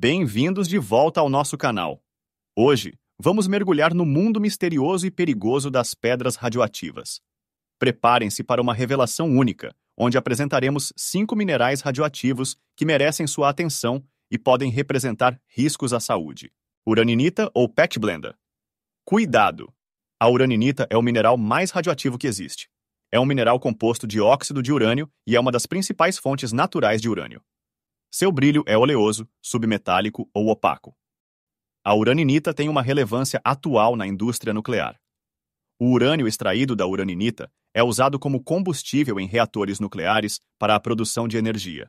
Bem-vindos de volta ao nosso canal. Hoje, vamos mergulhar no mundo misterioso e perigoso das pedras radioativas. Preparem-se para uma revelação única, onde apresentaremos cinco minerais radioativos que merecem sua atenção e podem representar riscos à saúde. Uraninita ou PET Cuidado! A uraninita é o mineral mais radioativo que existe. É um mineral composto de óxido de urânio e é uma das principais fontes naturais de urânio. Seu brilho é oleoso, submetálico ou opaco. A uraninita tem uma relevância atual na indústria nuclear. O urânio extraído da uraninita é usado como combustível em reatores nucleares para a produção de energia.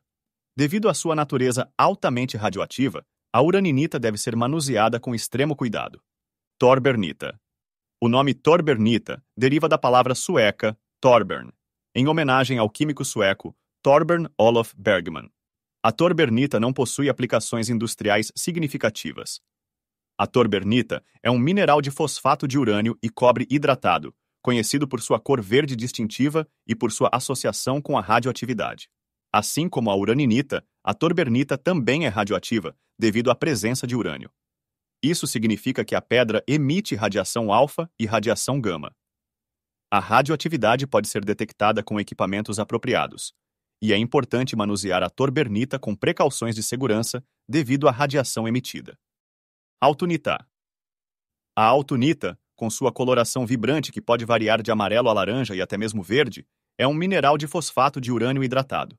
Devido à sua natureza altamente radioativa, a uraninita deve ser manuseada com extremo cuidado. Torbernita. O nome Torbernita deriva da palavra sueca Torbern, em homenagem ao químico sueco Torbern Olof Bergman. A torbernita não possui aplicações industriais significativas. A torbernita é um mineral de fosfato de urânio e cobre hidratado, conhecido por sua cor verde distintiva e por sua associação com a radioatividade. Assim como a uraninita, a torbernita também é radioativa devido à presença de urânio. Isso significa que a pedra emite radiação alfa e radiação gama. A radioatividade pode ser detectada com equipamentos apropriados, e é importante manusear a torbernita com precauções de segurança devido à radiação emitida. Altunita A altunita, com sua coloração vibrante que pode variar de amarelo a laranja e até mesmo verde, é um mineral de fosfato de urânio hidratado.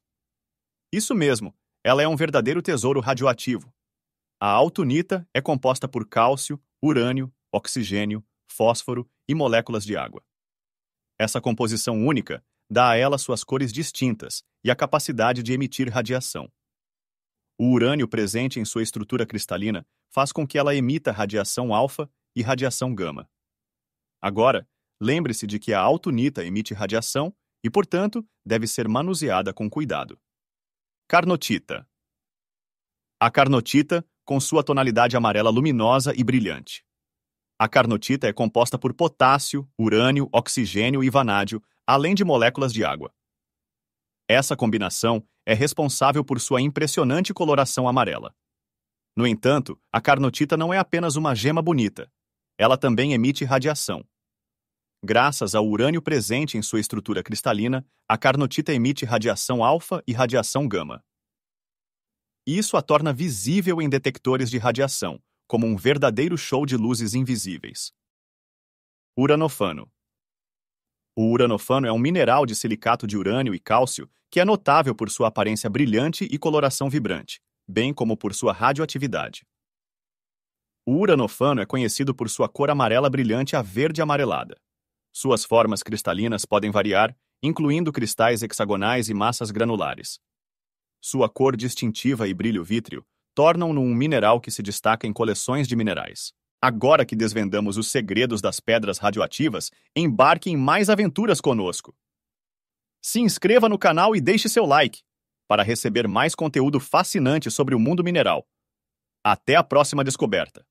Isso mesmo, ela é um verdadeiro tesouro radioativo. A altunita é composta por cálcio, urânio, oxigênio, fósforo e moléculas de água. Essa composição única dá a ela suas cores distintas e a capacidade de emitir radiação. O urânio presente em sua estrutura cristalina faz com que ela emita radiação alfa e radiação gama. Agora, lembre-se de que a altunita emite radiação e, portanto, deve ser manuseada com cuidado. Carnotita A carnotita, com sua tonalidade amarela luminosa e brilhante. A carnotita é composta por potássio, urânio, oxigênio e vanádio, além de moléculas de água. Essa combinação é responsável por sua impressionante coloração amarela. No entanto, a carnotita não é apenas uma gema bonita. Ela também emite radiação. Graças ao urânio presente em sua estrutura cristalina, a carnotita emite radiação alfa e radiação gama. Isso a torna visível em detectores de radiação, como um verdadeiro show de luzes invisíveis. Uranofano o uranofano é um mineral de silicato de urânio e cálcio que é notável por sua aparência brilhante e coloração vibrante, bem como por sua radioatividade. O uranofano é conhecido por sua cor amarela brilhante a verde amarelada. Suas formas cristalinas podem variar, incluindo cristais hexagonais e massas granulares. Sua cor distintiva e brilho vítreo tornam-no um mineral que se destaca em coleções de minerais. Agora que desvendamos os segredos das pedras radioativas, embarque em mais aventuras conosco. Se inscreva no canal e deixe seu like para receber mais conteúdo fascinante sobre o mundo mineral. Até a próxima descoberta!